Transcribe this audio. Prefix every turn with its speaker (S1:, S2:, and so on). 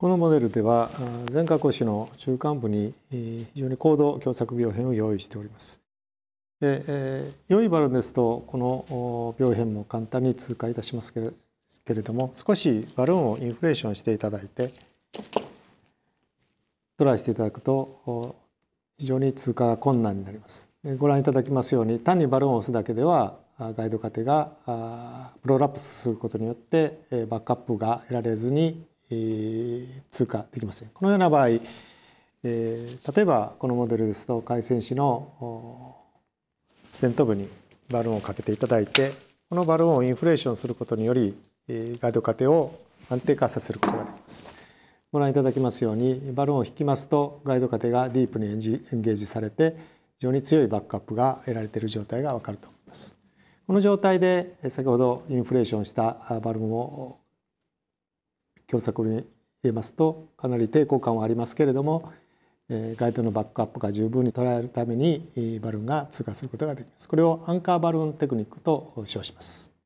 S1: このモデルでは全加工師の中間部に非常に高度狭窄病変を用意しております。
S2: で、え
S1: ー、良いバーンですとこの病変も簡単に通過いたしますけれけれども少しバルーンをインフレーションしていただいてトライしていただくと非常に通過が困難になります。ご覧いただきますように単にバルーンを押すだけではガイド過程がプロラプスすることによってバックアップが得られずにえ通過できません。このような場合、え例えばこのモデルですと回線紙のステント部にバルーンをかけていただいてこのバルーンをインフレーションすることにより、えガイド過程を安定化させることができます。ご覧いただきますようにバルーンを引きますとガイド過程がディープにエンジエンゲージされて非常に強いバックアップが得られている状態がわかると思います。この状態で先ほどインフレーションしたバルーンを共作に入れますとかなり抵抗感はありますけれどもガイドのバックアップが十分に捉えるためにバルーンが通過することができます。これをアンカーバルーンテクニックと称します。